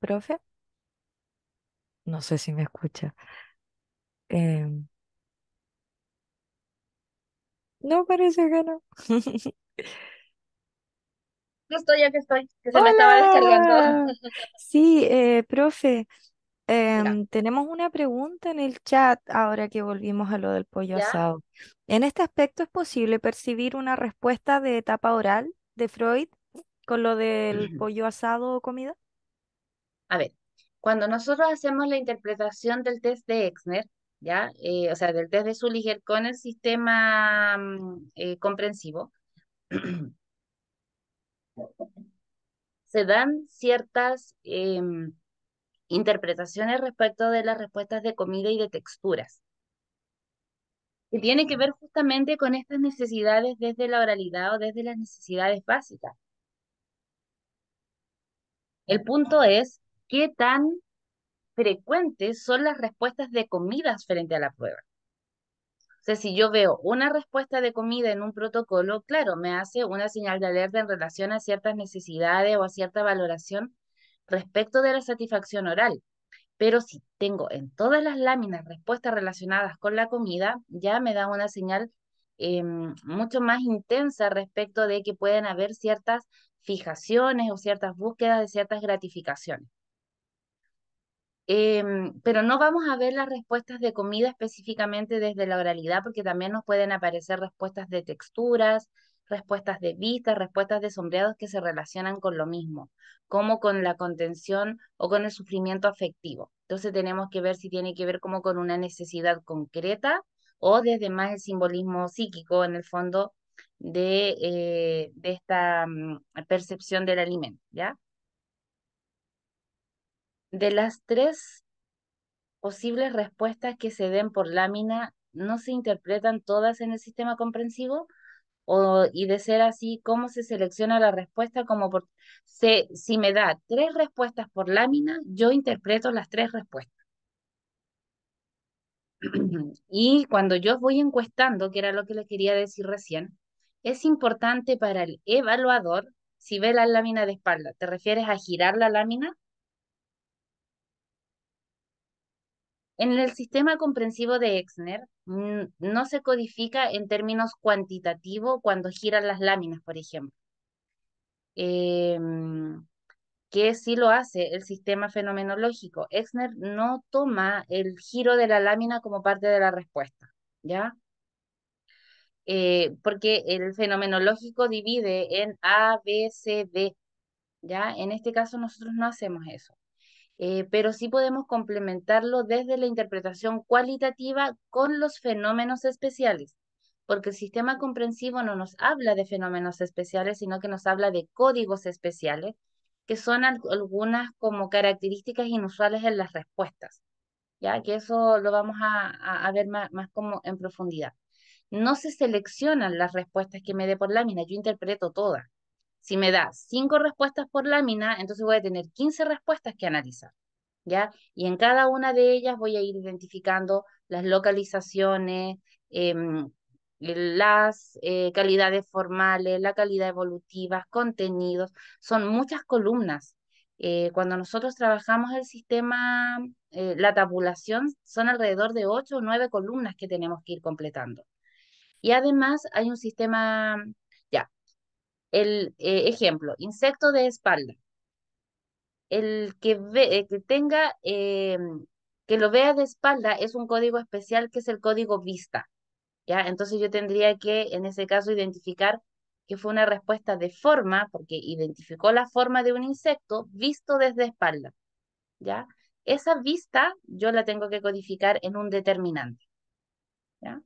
Speaker 1: Profe. No sé si me escucha. Em, no parece que no.
Speaker 2: No estoy, que estoy, que se me estaba descargando.
Speaker 1: Sí, eh, profe, em, tenemos una pregunta en el chat ahora que volvimos a lo del pollo asado. En este aspecto, ¿es posible percibir una respuesta
Speaker 2: de etapa oral de Freud con lo del pollo asado o comida? A ver, cuando nosotros hacemos la interpretación del test de Exner, ¿ya? Eh, o sea, del test de Zuliger con el sistema mm, eh, comprensivo, se dan ciertas em, interpretaciones respecto de las respuestas de comida y de texturas, que tiene que ver justamente con estas necesidades desde la oralidad o desde las necesidades básicas. El punto es qué tan frecuentes son las respuestas de comidas frente a la prueba. O sea, si yo veo una respuesta de comida en un protocolo, claro, me hace una señal de alerta en relación a ciertas necesidades o a cierta valoración respecto de la satisfacción oral. Pero si tengo en todas las láminas respuestas relacionadas con la comida, ya me da una señal em, mucho más intensa respecto de que pueden haber ciertas fijaciones o ciertas búsquedas de ciertas gratificaciones. Em, pero no vamos a ver las respuestas de comida específicamente desde la oralidad, porque también nos pueden aparecer respuestas de texturas, respuestas de vistas, respuestas de sombreados que se relacionan con lo mismo, como con la contención o con el sufrimiento afectivo. Entonces tenemos que ver si tiene que ver como con una necesidad concreta o desde más el simbolismo psíquico en el fondo de, eh, de esta mm, percepción del alimento, ¿ya? De las tres posibles respuestas que se den por lámina, ¿no se interpretan todas en el sistema comprensivo? y de ser así, ¿cómo se selecciona la respuesta? Como se, si me da tres respuestas por lámina, yo interpreto las tres respuestas. Y cuando yo voy encuestando, que era lo que les quería decir recién, es importante para el evaluador, si ve la lámina de espalda, ¿te refieres a girar la lámina? En el sistema comprensivo de Exner no se codifica en términos cuantitativos cuando giran las láminas, por ejemplo, eh, que sí lo hace el sistema fenomenológico. Exner no toma el giro de la lámina como parte de la respuesta, ¿ya? Eh, porque el fenomenológico divide en A, B, C, D, ¿ya? En este caso nosotros no hacemos eso. Eh, pero sí podemos complementarlo desde la interpretación cualitativa con los fenómenos especiales, porque el sistema comprensivo no nos habla de fenómenos especiales, sino que nos habla de códigos especiales, que son algunas como características inusuales en las respuestas, ya que eso lo vamos a, ver más, más como en profundidad. No se seleccionan las respuestas que me dé por lámina, yo interpreto todas. Si me da cinco respuestas por lámina, entonces voy a tener 15 respuestas que analizar, ¿ya? Y en cada una de ellas voy a ir identificando las localizaciones, em, las eh, calidades formales, la calidad evolutiva, contenidos, son muchas columnas. Eh, cuando nosotros trabajamos el sistema, eh, la tabulación, son alrededor de ocho o nueve columnas que tenemos que ir completando. Y además hay un sistema el eh, ejemplo, insecto de espalda. El que, eh, que tenga, eh, que lo vea de espalda es un código especial que es el código vista. ¿ya? Entonces yo tendría que, en ese caso, identificar que fue una respuesta de forma, porque identificó la forma de un insecto visto desde espalda. ¿ya? Esa vista yo la tengo que codificar en un determinante. ¿ya?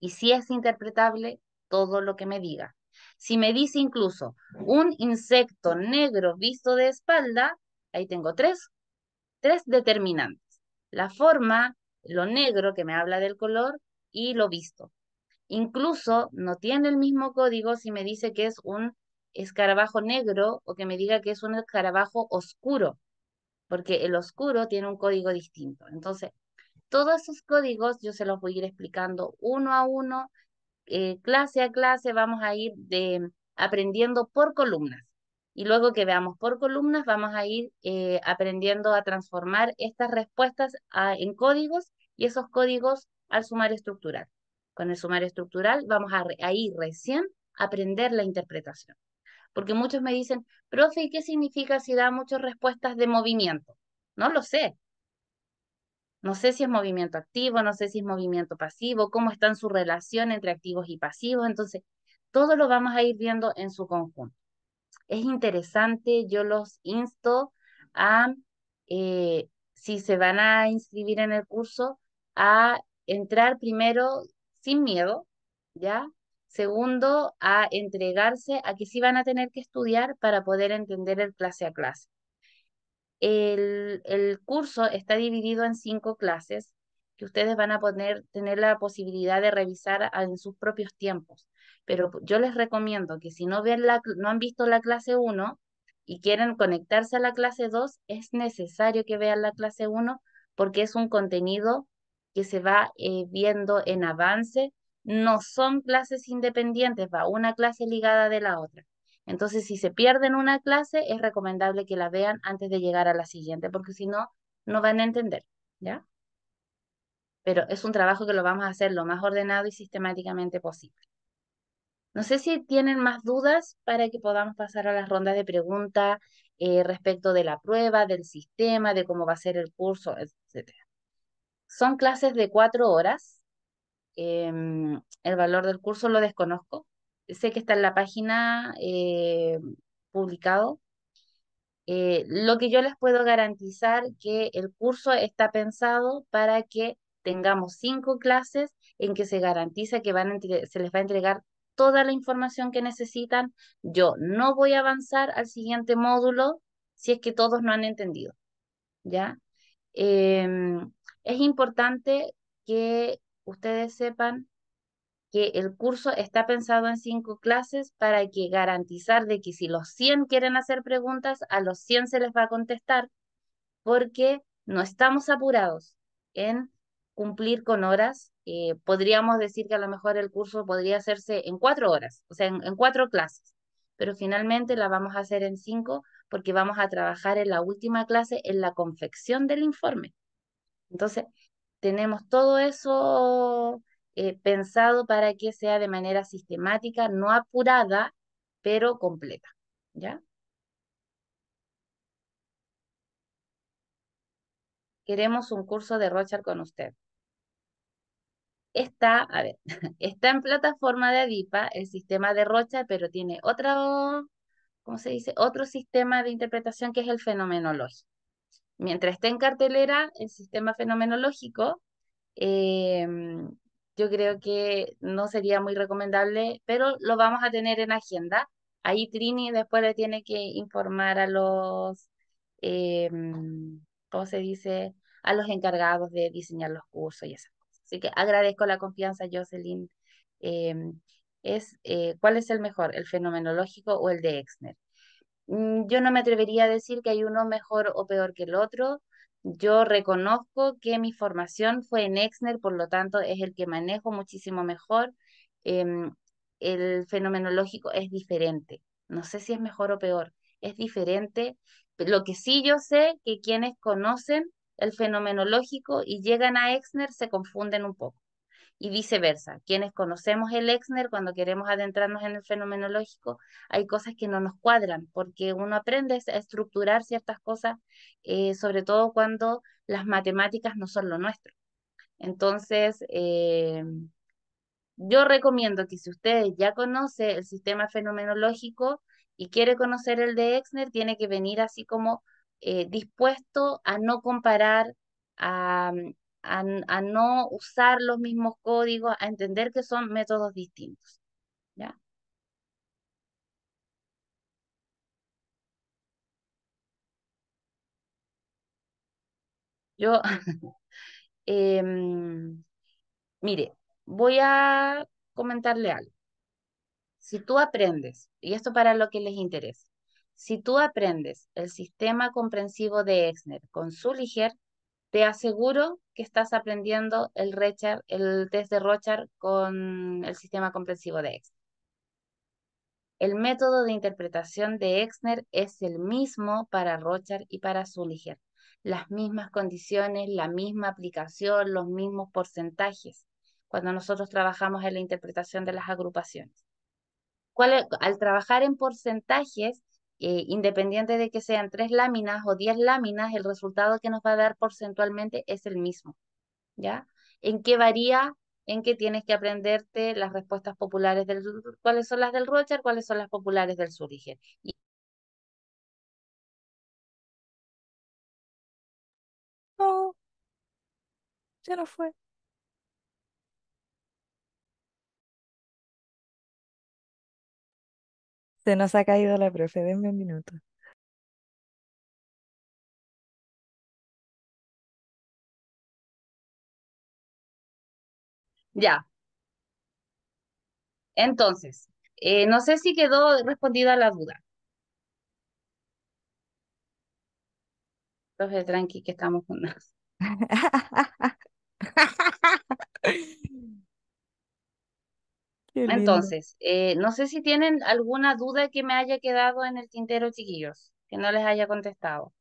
Speaker 2: Y si es interpretable, todo lo que me diga. Si me dice incluso un insecto negro visto de espalda, ahí tengo tres, tres determinantes. La forma, lo negro que me habla del color y lo visto. Incluso no tiene el mismo código si me dice que es un escarabajo negro o que me diga que es un escarabajo oscuro, porque el oscuro tiene un código distinto. Entonces, todos esos códigos yo se los voy a ir explicando uno a uno eh, clase a clase vamos a ir aprendiendo por columnas. Y luego que veamos por columnas, vamos a ir eh, aprendiendo a transformar estas respuestas ah, en códigos y esos códigos al sumar estructural. Con el sumar estructural vamos a, ir recién aprender la interpretación. Porque muchos me dicen, profe, ¿qué significa si da muchas respuestas de movimiento? No lo sé, no sé si es movimiento activo, no sé si es movimiento pasivo, cómo está su relación entre activos y pasivos. Entonces, todo lo vamos a ir viendo en su conjunto. Es interesante, yo los insto a, eh, si se van a inscribir en el curso, a entrar primero sin miedo, ¿ya? Segundo, a entregarse a que sí van a tener que estudiar para poder entender el clase a clase. El, curso está dividido en cinco clases que ustedes van a tener la posibilidad de revisar en sus propios tiempos. Pero yo les recomiendo que si no, ven la, no han visto la clase 1 y quieren conectarse a la clase 2, es necesario que vean la clase 1 porque es un contenido que se va eh, viendo en avance. No son clases independientes, va una clase ligada de la otra. Entonces, si se pierden una clase, es recomendable que la vean antes de llegar a la siguiente, porque si no, no van a entender, ¿ya? Pero es un trabajo que lo vamos a hacer lo más ordenado y sistemáticamente posible. No sé si tienen más dudas para que podamos pasar a las rondas de preguntas eh, respecto de la prueba, del sistema, de cómo va a ser el curso, etc. Son clases de cuatro horas. Em, el valor del curso lo desconozco, sé que está en la página eh, publicado. Eh, lo que yo les puedo garantizar que el curso está pensado para que tengamos cinco clases en que se garantiza que van se les va a entregar toda la información que necesitan. Yo no voy a avanzar al siguiente módulo si es que todos no han entendido. ¿Ya? Em, es importante que ustedes sepan que el curso está pensado en cinco clases para que garantizar de que si los 100 quieren hacer preguntas, a los 100 se les va a contestar, porque no estamos apurados en cumplir con horas. Eh, podríamos decir que a lo mejor el curso podría hacerse en cuatro horas, o sea, en, en cuatro clases, pero finalmente la vamos a hacer en cinco porque vamos a trabajar en la última clase en la confección del informe. Entonces, tenemos todo eso eh, pensado para que sea de manera sistemática, no apurada, pero completa. ¿Ya? Queremos un curso de Rochar con usted. Está, a ver, está en plataforma de Adipa, el sistema de Rocha, pero tiene otro, ¿cómo se dice? Otro sistema de interpretación que es el fenomenológico. Mientras esté en cartelera el sistema fenomenológico, eh, yo creo que no sería muy recomendable, pero lo vamos a tener en agenda. Ahí Trini después le tiene que informar a los, eh, ¿cómo se dice? A los encargados de diseñar los cursos y esas cosas. Así que agradezco la confianza, Jocelyn. Em, es, eh, ¿Cuál es el mejor, el fenomenológico o el de Exner? Mm, yo no me atrevería a decir que hay uno mejor o peor que el otro yo reconozco que mi formación fue en Exner, por lo tanto es el que manejo muchísimo mejor. Em, el fenomenológico es diferente. No sé si es mejor o peor, es diferente. Lo que sí yo sé que quienes conocen el fenomenológico y llegan a Exner se confunden un poco y viceversa. Quienes conocemos el Exner, cuando queremos adentrarnos en el fenomenológico, hay cosas que no nos cuadran, porque uno aprende a estructurar ciertas cosas, eh, sobre todo cuando las matemáticas no son lo nuestro. Entonces, eh, yo recomiendo que si ustedes ya conoce el sistema fenomenológico y quiere conocer el de Exner, tiene que venir así como eh, dispuesto a no comparar, a, a, no usar los mismos códigos, a entender que son métodos distintos. ¿ya? Yo, em, mire, voy a comentarle algo. Si tú aprendes, y esto para lo que les interesa, si tú aprendes el sistema comprensivo de Exner con su ligero te aseguro que estás aprendiendo el, el test de Rochard con el sistema comprensivo de Exner. El método de interpretación de Exner es el mismo para Rochard y para Zuliger. Las mismas condiciones, la misma aplicación, los mismos porcentajes cuando nosotros trabajamos en la interpretación de las agrupaciones. ¿Cuál, al trabajar en porcentajes, eh, independiente de que sean tres láminas o diez láminas, el resultado que nos va a dar porcentualmente es el mismo. ¿Ya? ¿En qué varía? En que tienes que aprenderte las respuestas populares del cuáles son las del Rocher, cuáles son las populares del
Speaker 1: ¡Oh! Ya No, fue. Se nos ha caído la profe, denme un minuto.
Speaker 2: Ya. Entonces, eh, no sé si quedó respondida la duda. Profe, tranqui, que estamos con Entonces, eh, no sé si tienen alguna duda que me haya quedado en el tintero, chiquillos, que no les haya contestado.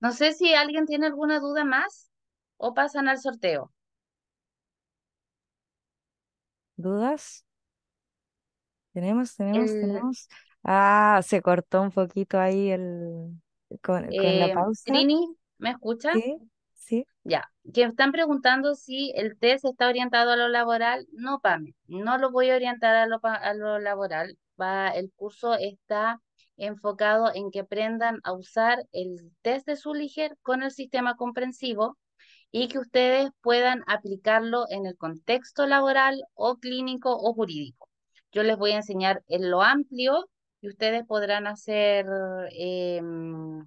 Speaker 2: No sé si alguien tiene alguna duda más o pasan al sorteo?
Speaker 1: ¿Dudas? Tenemos,
Speaker 2: tenemos, eh, tenemos.
Speaker 1: Ah, se cortó un poquito ahí el con, la eh, pausa.
Speaker 2: ¿me escuchas? Sí, Ya, que están preguntando si el test está orientado a lo laboral. No, Pame, no lo voy a orientar a lo, laboral. Va, el curso está enfocado en que aprendan a usar el test de Zuliger con el sistema comprensivo y que ustedes puedan aplicarlo en el contexto laboral o clínico o jurídico. Yo les voy a enseñar en lo amplio y ustedes podrán hacer... Em,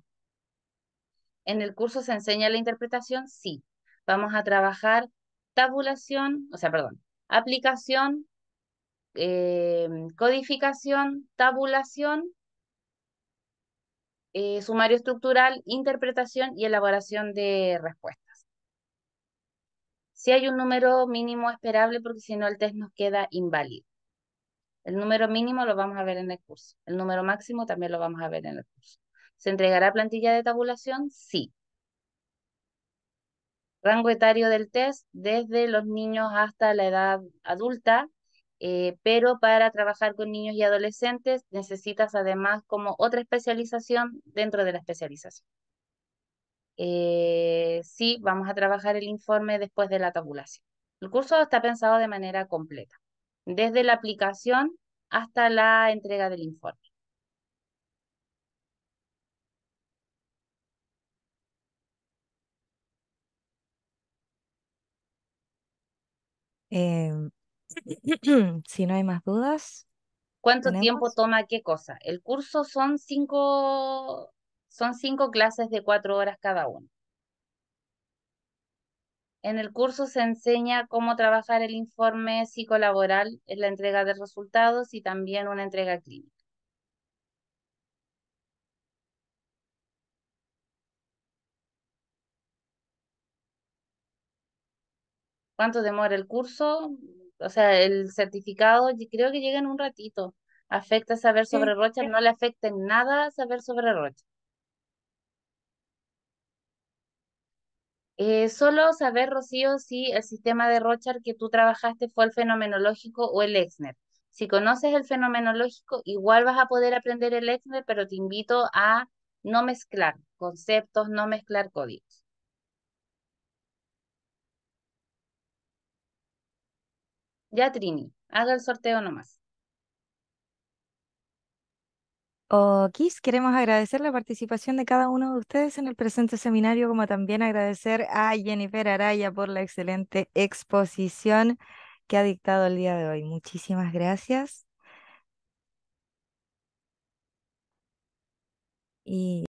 Speaker 2: en el curso se enseña la interpretación, sí. Vamos a trabajar tabulación, o sea, perdón, aplicación, em, codificación, tabulación, eh, sumario estructural, interpretación y elaboración de respuestas. Si hay un número mínimo esperable porque si no el test nos queda inválido. El número mínimo lo vamos a ver en el curso. El número máximo también lo vamos a ver en el curso. ¿Se entregará plantilla de tabulación? Sí. Rango etario del test desde los niños hasta la edad adulta, eh, pero para trabajar con niños y adolescentes necesitas además como otra especialización dentro de la especialización. Eh, sí vamos a trabajar el informe después de la tabulación. El curso está pensado de manera completa, desde la aplicación hasta la entrega del informe.
Speaker 1: Em, si no hay más dudas.
Speaker 2: ¿Cuánto tiempo toma qué cosa? El curso son cinco, son cinco clases de cuatro horas cada una. En el curso se enseña cómo trabajar el informe psicolaboral en la entrega de resultados y también una entrega clínica. ¿Cuánto demora el curso? O sea, el certificado creo que llega en un ratito. Afecta saber sobre Rocha, no le afecta en nada saber sobre Rocha. Eh, solo saber, Rocío, si el sistema de Rochard que tú trabajaste fue el fenomenológico o el Exner. Si conoces el fenomenológico, igual vas a poder aprender el Exner, pero te invito a no mezclar conceptos, no mezclar códigos. Ya, Trini, haga el sorteo nomás.
Speaker 1: Quis, oh, queremos agradecer la participación de cada uno de ustedes en el presente seminario, como también agradecer a Jennifer Araya por la excelente exposición que ha dictado el día de hoy. Muchísimas gracias. Y